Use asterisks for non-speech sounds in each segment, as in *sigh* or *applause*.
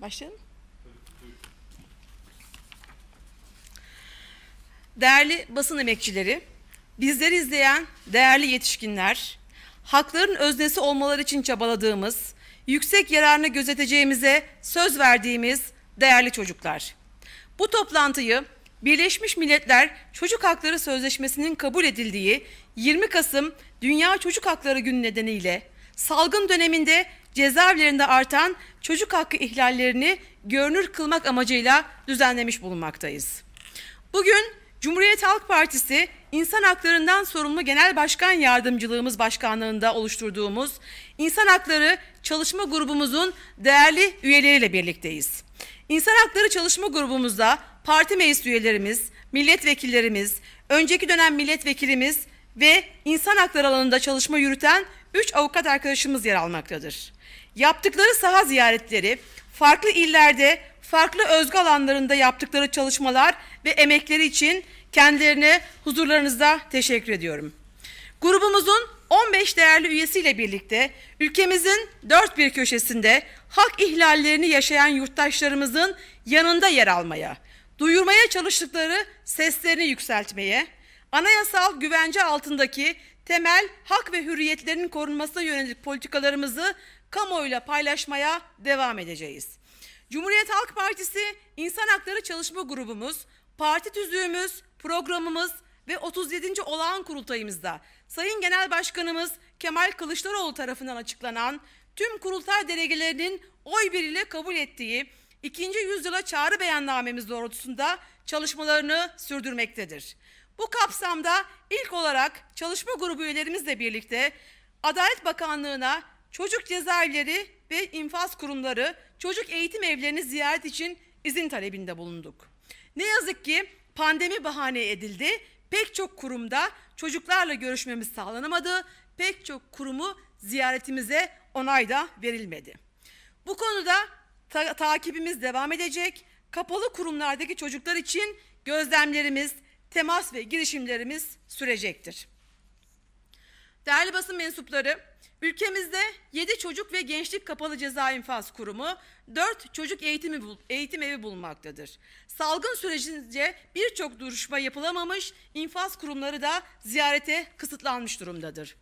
Başlayalım. Değerli basın emekçileri, bizleri izleyen değerli yetişkinler, hakların öznesi olmaları için çabaladığımız, yüksek yararını gözeteceğimize söz verdiğimiz değerli çocuklar. Bu toplantıyı Birleşmiş Milletler Çocuk Hakları Sözleşmesi'nin kabul edildiği 20 Kasım Dünya Çocuk Hakları Günü nedeniyle salgın döneminde cezaevlerinde artan çocuk hakkı ihlallerini görünür kılmak amacıyla düzenlemiş bulunmaktayız. Bugün Cumhuriyet Halk Partisi İnsan Haklarından Sorumlu Genel Başkan Yardımcılığımız başkanlığında oluşturduğumuz İnsan Hakları Çalışma Grubumuzun değerli üyeleriyle birlikteyiz. İnsan Hakları Çalışma Grubumuzda parti meclis üyelerimiz, milletvekillerimiz, önceki dönem milletvekilimiz ve insan hakları alanında çalışma yürüten 3 avukat arkadaşımız yer almaktadır. Yaptıkları saha ziyaretleri, farklı illerde, farklı özgü alanlarında yaptıkları çalışmalar ve emekleri için kendilerine huzurlarınızda teşekkür ediyorum. Grubumuzun 15 değerli üyesiyle birlikte ülkemizin dört bir köşesinde hak ihlallerini yaşayan yurttaşlarımızın yanında yer almaya, duyurmaya çalıştıkları seslerini yükseltmeye, anayasal güvence altındaki temel hak ve hürriyetlerin korunmasına yönelik politikalarımızı kamuoyuyla paylaşmaya devam edeceğiz. Cumhuriyet Halk Partisi İnsan Hakları Çalışma Grubumuz, parti tüzüğümüz, programımız ve 37. olağan kurultayımızda Sayın Genel Başkanımız Kemal Kılıçdaroğlu tarafından açıklanan tüm kurultay delegelerinin oy biriyle kabul ettiği 2. yüzyıla çağrı beyannamemiz doğrultusunda çalışmalarını sürdürmektedir. Bu kapsamda ilk olarak çalışma grubu üyelerimizle birlikte Adalet Bakanlığı'na çocuk cezaevleri ve infaz kurumları, çocuk eğitim evlerini ziyaret için izin talebinde bulunduk. Ne yazık ki pandemi bahane edildi. Pek çok kurumda çocuklarla görüşmemiz sağlanamadı. Pek çok kurumu ziyaretimize onay da verilmedi. Bu konuda ta takibimiz devam edecek. Kapalı kurumlardaki çocuklar için gözlemlerimiz, temas ve girişimlerimiz sürecektir. Değerli basın mensupları, ülkemizde 7 çocuk ve gençlik kapalı ceza infaz kurumu, 4 çocuk eğitimi, eğitim evi bulunmaktadır. Salgın sürecince birçok duruşma yapılamamış, infaz kurumları da ziyarete kısıtlanmış durumdadır.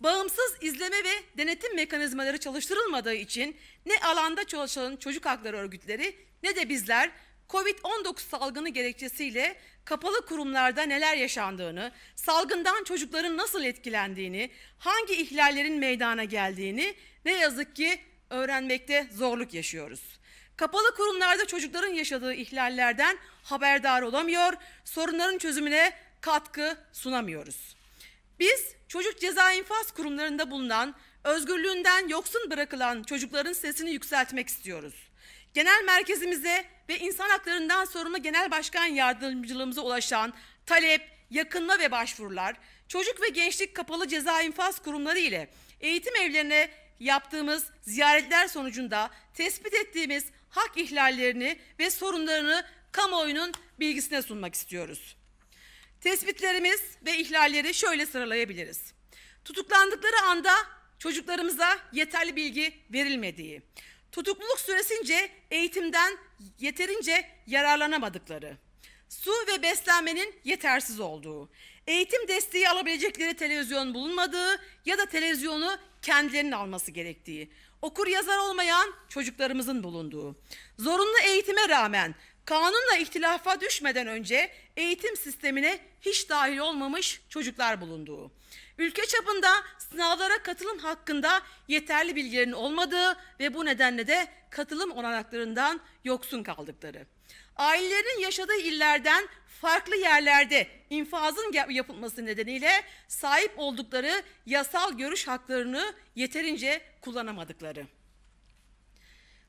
Bağımsız izleme ve denetim mekanizmaları çalıştırılmadığı için ne alanda çalışan çocuk hakları örgütleri ne de bizler COVID-19 salgını gerekçesiyle kapalı kurumlarda neler yaşandığını, salgından çocukların nasıl etkilendiğini, hangi ihlallerin meydana geldiğini ne yazık ki öğrenmekte zorluk yaşıyoruz. Kapalı kurumlarda çocukların yaşadığı ihlallerden haberdar olamıyor, sorunların çözümüne katkı sunamıyoruz. Biz çocuk ceza infaz kurumlarında bulunan, özgürlüğünden yoksun bırakılan çocukların sesini yükseltmek istiyoruz. Genel merkezimize ve insan haklarından sorumlu genel başkan yardımcılığımıza ulaşan talep, yakınma ve başvurular, çocuk ve gençlik kapalı ceza infaz kurumları ile eğitim evlerine yaptığımız ziyaretler sonucunda tespit ettiğimiz hak ihlallerini ve sorunlarını kamuoyunun bilgisine sunmak istiyoruz. Tespitlerimiz ve ihlalleri şöyle sıralayabiliriz. Tutuklandıkları anda çocuklarımıza yeterli bilgi verilmediği, tutukluluk süresince eğitimden yeterince yararlanamadıkları, su ve beslenmenin yetersiz olduğu, eğitim desteği alabilecekleri televizyon bulunmadığı ya da televizyonu kendilerinin alması gerektiği, okur yazar olmayan çocuklarımızın bulunduğu, zorunlu eğitime rağmen Kanunla ihtilafa düşmeden önce eğitim sistemine hiç dahil olmamış çocuklar bulunduğu, ülke çapında sınavlara katılım hakkında yeterli bilgilerin olmadığı ve bu nedenle de katılım olanaklarından yoksun kaldıkları, ailelerin yaşadığı illerden farklı yerlerde infazın yapılması nedeniyle sahip oldukları yasal görüş haklarını yeterince kullanamadıkları.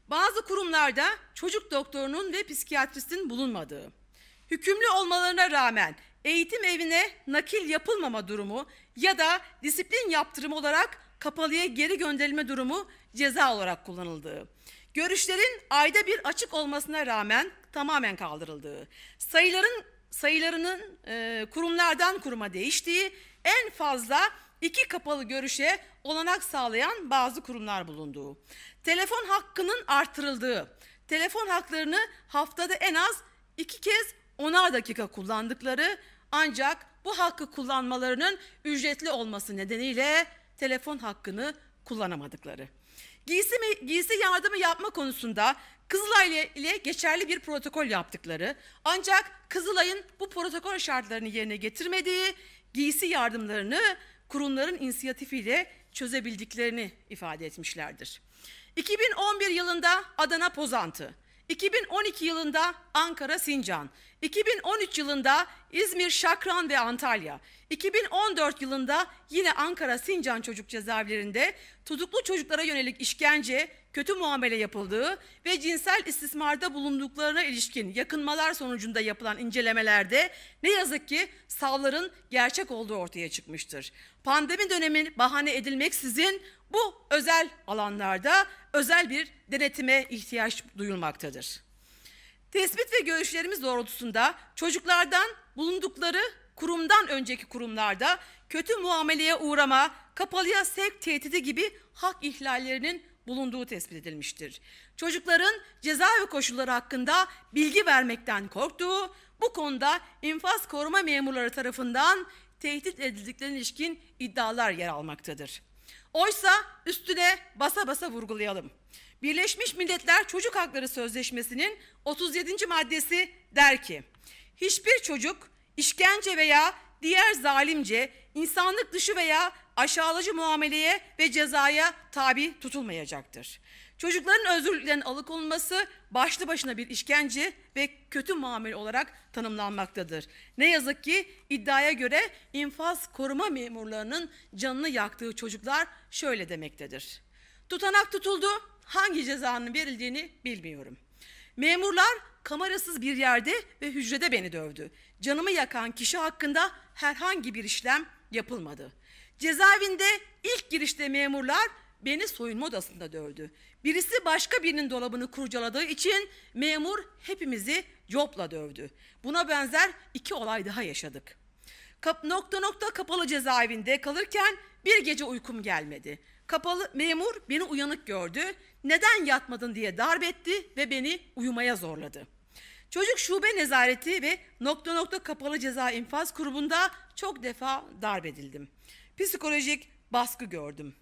Bazı kurumlarda çocuk doktorunun ve psikiyatristin bulunmadığı, hükümlü olmalarına rağmen eğitim evine nakil yapılmama durumu ya da disiplin yaptırımı olarak kapalıya geri gönderilme durumu ceza olarak kullanıldığı, görüşlerin ayda bir açık olmasına rağmen tamamen kaldırıldığı, sayıların sayılarının e, kurumlardan kuruma değiştiği, en fazla iki kapalı görüşe olanak sağlayan bazı kurumlar bulunduğu. Telefon hakkının artırıldığı, telefon haklarını haftada en az iki kez onar dakika kullandıkları ancak bu hakkı kullanmalarının ücretli olması nedeniyle telefon hakkını kullanamadıkları. Giysi, mi, giysi yardımı yapma konusunda Kızılay ile geçerli bir protokol yaptıkları ancak Kızılay'ın bu protokol şartlarını yerine getirmediği giysi yardımlarını kurumların inisiyatifiyle çözebildiklerini ifade etmişlerdir. 2011 yılında Adana Pozantı, 2012 yılında Ankara Sincan, 2013 yılında İzmir Şakran ve Antalya, 2014 yılında yine Ankara Sincan çocuk cezaevlerinde tutuklu çocuklara yönelik işkence, kötü muamele yapıldığı ve cinsel istismarda bulunduklarına ilişkin yakınmalar sonucunda yapılan incelemelerde ne yazık ki savların gerçek olduğu ortaya çıkmıştır. Pandemi dönemin bahane edilmeksizin bu özel alanlarda özel bir denetime ihtiyaç duyulmaktadır. Tespit ve görüşlerimiz doğrultusunda çocuklardan bulundukları kurumdan önceki kurumlarda kötü muameleye uğrama, kapalıya sevk tehdidi gibi hak ihlallerinin bulunduğu tespit edilmiştir. Çocukların ceza ve koşulları hakkında bilgi vermekten korktuğu, bu konuda infaz koruma memurları tarafından tehdit edildiklerine ilişkin iddialar yer almaktadır. Oysa üstüne basa basa vurgulayalım. Birleşmiş Milletler Çocuk Hakları Sözleşmesi'nin 37. maddesi der ki, hiçbir çocuk işkence veya diğer zalimce, insanlık dışı veya aşağılayıcı muameleye ve cezaya tabi tutulmayacaktır. Çocukların özgürlüklerinin alıkonulması başlı başına bir işkence ve kötü muamele olarak tanımlanmaktadır. Ne yazık ki iddiaya göre infaz koruma memurlarının canını yaktığı çocuklar şöyle demektedir. Tutanak tutuldu, hangi cezanın verildiğini bilmiyorum. Memurlar kamerasız bir yerde ve hücrede beni dövdü. Canımı yakan kişi hakkında herhangi bir işlem yapılmadı. Cezaevinde ilk girişte memurlar beni soyunma odasında dövdü. Birisi başka birinin dolabını kurcaladığı için memur hepimizi copla dövdü. Buna benzer iki olay daha yaşadık. Kap nokta nokta kapalı cezaevinde kalırken bir gece uykum gelmedi. Kapalı memur beni uyanık gördü. Neden yatmadın diye darp etti ve beni uyumaya zorladı. Çocuk şube nezareti ve nokta nokta kapalı ceza infaz grubunda çok defa darp edildim. Psikolojik baskı gördüm.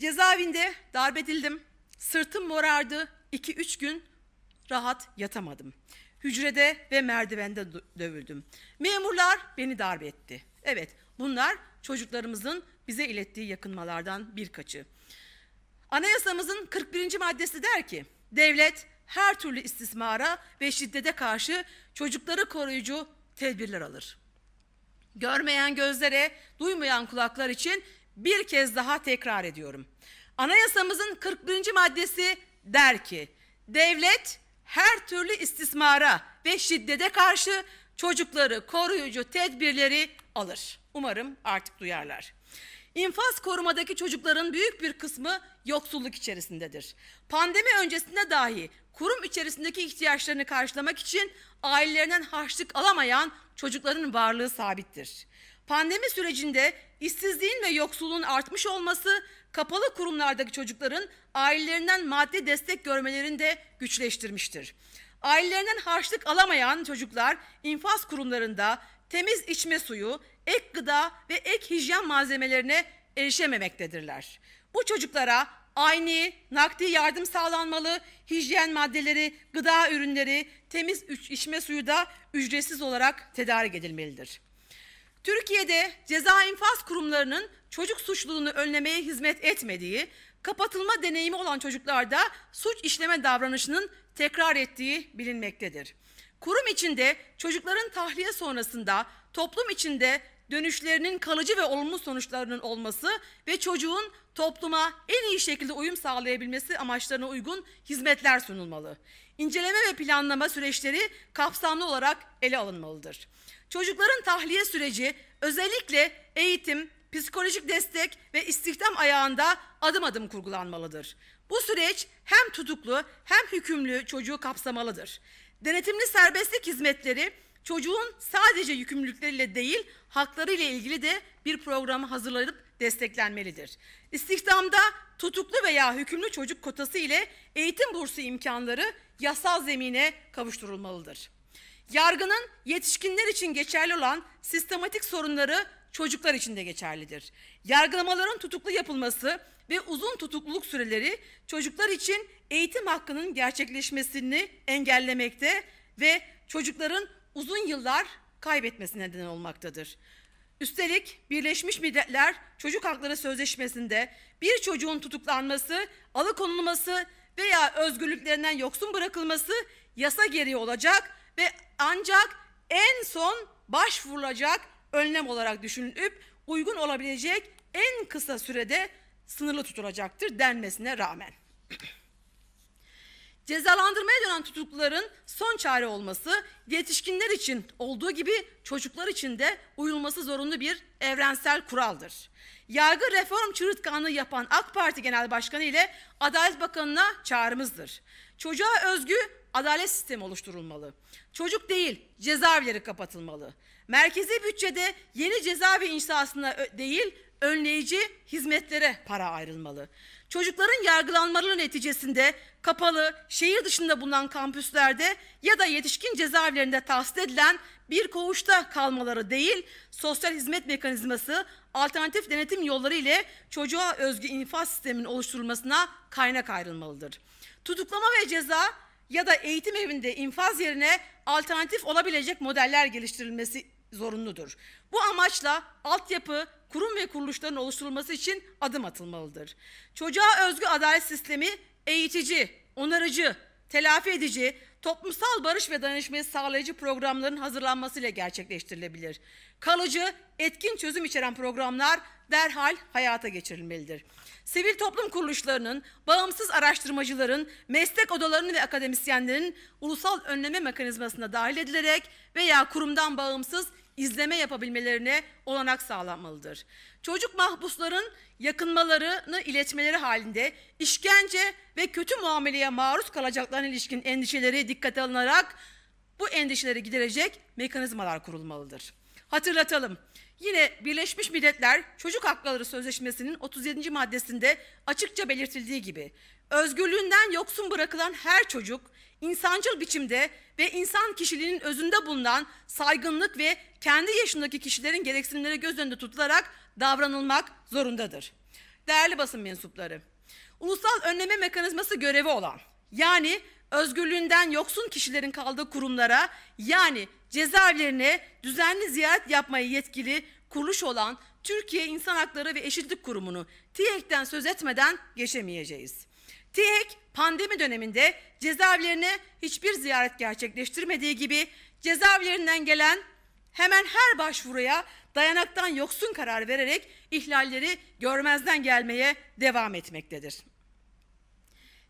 Cezaevinde darbedildim. Sırtım morardı. 2-3 gün rahat yatamadım. Hücrede ve merdivende dövüldüm. Memurlar beni darbe etti. Evet bunlar çocuklarımızın bize ilettiği yakınmalardan birkaçı. Anayasamızın 41. maddesi der ki devlet her türlü istismara ve şiddete karşı çocukları koruyucu tedbirler alır. Görmeyen gözlere, duymayan kulaklar için bir kez daha tekrar ediyorum. Anayasamızın 41. maddesi der ki, devlet her türlü istismara ve şiddete karşı çocukları koruyucu tedbirleri alır. Umarım artık duyarlar. İnfaz korumadaki çocukların büyük bir kısmı yoksulluk içerisindedir. Pandemi öncesinde dahi kurum içerisindeki ihtiyaçlarını karşılamak için ailelerinden harçlık alamayan çocukların varlığı sabittir. Pandemi sürecinde işsizliğin ve yoksulluğun artmış olması kapalı kurumlardaki çocukların ailelerinden maddi destek görmelerini de güçleştirmiştir. Ailelerinden harçlık alamayan çocuklar infaz kurumlarında temiz içme suyu, ek gıda ve ek hijyen malzemelerine erişememektedirler. Bu çocuklara aynı nakdi yardım sağlanmalı, hijyen maddeleri, gıda ürünleri, temiz içme suyu da ücretsiz olarak tedarik edilmelidir. Türkiye'de ceza infaz kurumlarının çocuk suçluluğunu önlemeye hizmet etmediği, kapatılma deneyimi olan çocuklarda suç işleme davranışının tekrar ettiği bilinmektedir. Kurum içinde çocukların tahliye sonrasında toplum içinde dönüşlerinin kalıcı ve olumlu sonuçlarının olması ve çocuğun topluma en iyi şekilde uyum sağlayabilmesi amaçlarına uygun hizmetler sunulmalı. İnceleme ve planlama süreçleri kapsamlı olarak ele alınmalıdır. Çocukların tahliye süreci özellikle eğitim, psikolojik destek ve istihdam ayağında adım adım kurgulanmalıdır. Bu süreç hem tutuklu hem hükümlü çocuğu kapsamalıdır. Denetimli serbestlik hizmetleri çocuğun sadece yükümlülükleriyle değil haklarıyla ilgili de bir programı hazırlayıp desteklenmelidir. İstihdamda tutuklu veya hükümlü çocuk kotası ile eğitim bursu imkanları yasal zemine kavuşturulmalıdır. Yargının yetişkinler için geçerli olan sistematik sorunları çocuklar için de geçerlidir. Yargılamaların tutuklu yapılması ve uzun tutukluluk süreleri çocuklar için eğitim hakkının gerçekleşmesini engellemekte ve çocukların uzun yıllar kaybetmesine neden olmaktadır. Üstelik Birleşmiş Milletler Çocuk Hakları Sözleşmesi'nde bir çocuğun tutuklanması, alıkonulması veya özgürlüklerinden yoksun bırakılması yasa gereği olacak ve ancak en son başvurulacak önlem olarak düşünülüp uygun olabilecek en kısa sürede sınırlı tutulacaktır denmesine rağmen. *clears throat* Cezalandırmaya dönen tutukluların son çare olması yetişkinler için olduğu gibi çocuklar için de uyulması zorunlu bir evrensel kuraldır. Yargı reform çırıtkanlığı yapan AK Parti Genel Başkanı ile Adalet Bakanı'na çağrımızdır. Çocuğa özgü adalet sistemi oluşturulmalı. Çocuk değil cezaevleri kapatılmalı merkezi bütçede yeni cezaevi inşasına değil önleyici hizmetlere para ayrılmalı. Çocukların yargılanmaları neticesinde kapalı, şehir dışında bulunan kampüslerde ya da yetişkin cezaevlerinde tahsis edilen bir koğuşta kalmaları değil, sosyal hizmet mekanizması alternatif denetim yolları ile çocuğa özgü infaz sisteminin oluşturulmasına kaynak ayrılmalıdır. Tutuklama ve ceza ya da eğitim evinde infaz yerine alternatif olabilecek modeller geliştirilmesi zorunludur. Bu amaçla altyapı, kurum ve kuruluşların oluşturulması için adım atılmalıdır. Çocuğa özgü adalet sistemi eğitici, onarıcı, telafi edici, toplumsal barış ve dayanışmayı sağlayıcı programların hazırlanmasıyla gerçekleştirilebilir. Kalıcı, etkin çözüm içeren programlar derhal hayata geçirilmelidir. Sivil toplum kuruluşlarının, bağımsız araştırmacıların, meslek odalarının ve akademisyenlerin ulusal önleme mekanizmasına dahil edilerek veya kurumdan bağımsız izleme yapabilmelerine olanak sağlanmalıdır. Çocuk mahpusların yakınmalarını iletmeleri halinde işkence ve kötü muameleye maruz kalacaklarına ilişkin endişeleri dikkate alınarak bu endişeleri giderecek mekanizmalar kurulmalıdır. Hatırlatalım. Yine Birleşmiş Milletler Çocuk Hakları Sözleşmesi'nin 37. maddesinde açıkça belirtildiği gibi özgürlüğünden yoksun bırakılan her çocuk insancıl biçimde ve insan kişiliğinin özünde bulunan saygınlık ve kendi yaşındaki kişilerin gereksinimleri göz önünde tutularak davranılmak zorundadır. Değerli basın mensupları, ulusal önleme mekanizması görevi olan yani özgürlüğünden yoksun kişilerin kaldığı kurumlara yani cezaevlerine düzenli ziyaret yapmayı yetkili kuruluş olan Türkiye İnsan Hakları ve Eşitlik Kurumu'nu TİEK'ten söz etmeden geçemeyeceğiz. TİHK pandemi döneminde cezaevlerine hiçbir ziyaret gerçekleştirmediği gibi cezaevlerinden gelen hemen her başvuruya dayanaktan yoksun karar vererek ihlalleri görmezden gelmeye devam etmektedir.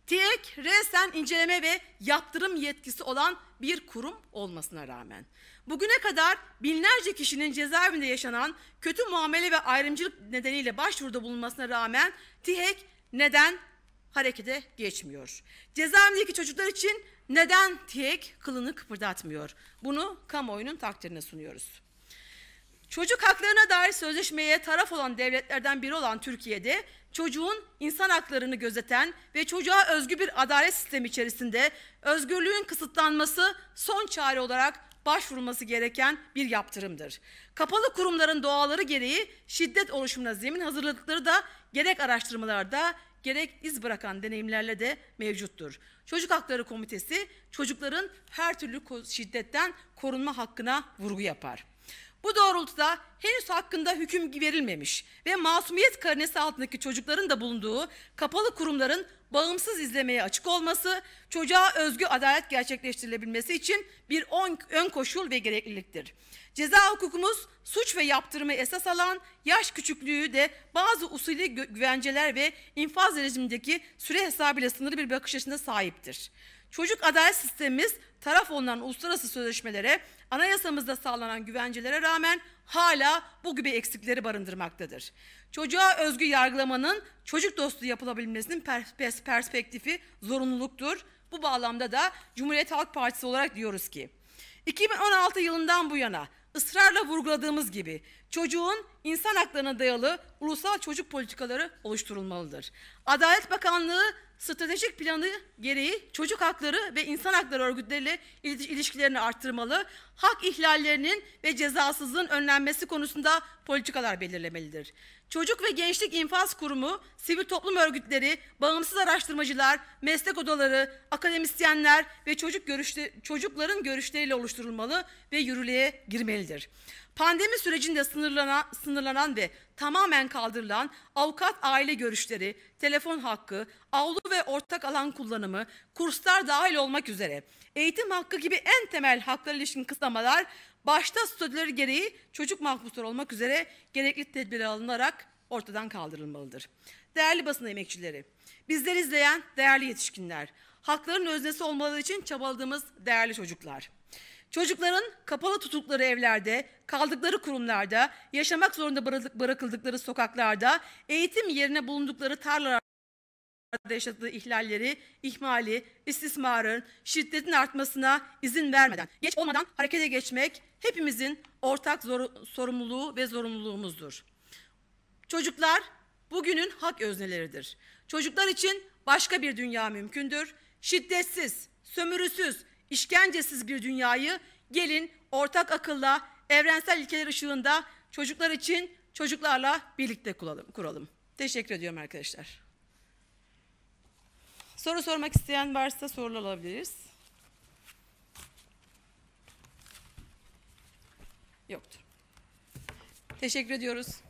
TİEK resen inceleme ve yaptırım yetkisi olan bir kurum olmasına rağmen bugüne kadar binlerce kişinin cezaevinde yaşanan kötü muamele ve ayrımcılık nedeniyle başvuruda bulunmasına rağmen TİHK neden harekete geçmiyor. Cezaevindeki çocuklar için neden TİEK kılını kıpırdatmıyor? Bunu kamuoyunun takdirine sunuyoruz. Çocuk haklarına dair sözleşmeye taraf olan devletlerden biri olan Türkiye'de çocuğun insan haklarını gözeten ve çocuğa özgü bir adalet sistemi içerisinde özgürlüğün kısıtlanması son çare olarak başvurulması gereken bir yaptırımdır. Kapalı kurumların doğaları gereği şiddet oluşumuna zemin hazırladıkları da gerek araştırmalarda gerek iz bırakan deneyimlerle de mevcuttur. Çocuk Hakları Komitesi çocukların her türlü şiddetten korunma hakkına vurgu yapar. Bu doğrultuda henüz hakkında hüküm verilmemiş ve masumiyet karnesi altındaki çocukların da bulunduğu kapalı kurumların bağımsız izlemeye açık olması, çocuğa özgü adalet gerçekleştirilebilmesi için bir ön koşul ve gerekliliktir. Ceza hukukumuz suç ve yaptırımı esas alan yaş küçüklüğü de bazı usulü güvenceler ve infaz rejimindeki süre hesabıyla sınırlı bir bakış açısına sahiptir. Çocuk adalet sistemimiz taraf olunan uluslararası sözleşmelere anayasamızda sağlanan güvencelere rağmen hala bu gibi eksikleri barındırmaktadır. Çocuğa özgü yargılamanın çocuk dostu yapılabilmesinin pers perspektifi zorunluluktur. Bu bağlamda da Cumhuriyet Halk Partisi olarak diyoruz ki 2016 yılından bu yana ısrarla vurguladığımız gibi çocuğun insan haklarına dayalı ulusal çocuk politikaları oluşturulmalıdır. Adalet Bakanlığı stratejik planı gereği çocuk hakları ve insan hakları örgütleriyle ilişkilerini arttırmalı, hak ihlallerinin ve cezasızlığın önlenmesi konusunda politikalar belirlemelidir. Çocuk ve Gençlik İnfaz Kurumu, sivil toplum örgütleri, bağımsız araştırmacılar, meslek odaları, akademisyenler ve çocuk görüşte, çocukların görüşleriyle oluşturulmalı ve yürürlüğe girmelidir. Pandemi sürecinde sınırlanan, sınırlanan ve tamamen kaldırılan avukat aile görüşleri, telefon hakkı, avlu ve ortak alan kullanımı, kurslar dahil olmak üzere eğitim hakkı gibi en temel haklar ilişkin kısıtlamalar başta statüleri gereği çocuk mahpusları olmak üzere gerekli tedbirler alınarak ortadan kaldırılmalıdır. Değerli basın emekçileri, bizleri izleyen değerli yetişkinler, hakların öznesi olmaları için çabaladığımız değerli çocuklar. Çocukların kapalı tutukları evlerde, kaldıkları kurumlarda, yaşamak zorunda bırakıldıkları sokaklarda, eğitim yerine bulundukları tarlalarda, yaşadığı ihlalleri, ihmali, istismarın, şiddetin artmasına izin vermeden, geç olmadan harekete geçmek hepimizin ortak zor- sorumluluğu ve zorunluluğumuzdur. Çocuklar bugünün hak özneleridir. Çocuklar için başka bir dünya mümkündür. Şiddetsiz, sömürüsüz, işkencesiz bir dünyayı gelin ortak akılla, evrensel ilkeler ışığında çocuklar için çocuklarla birlikte kuralım. Teşekkür ediyorum arkadaşlar. Soru sormak isteyen varsa soru alabiliriz. Yoktur. Teşekkür ediyoruz.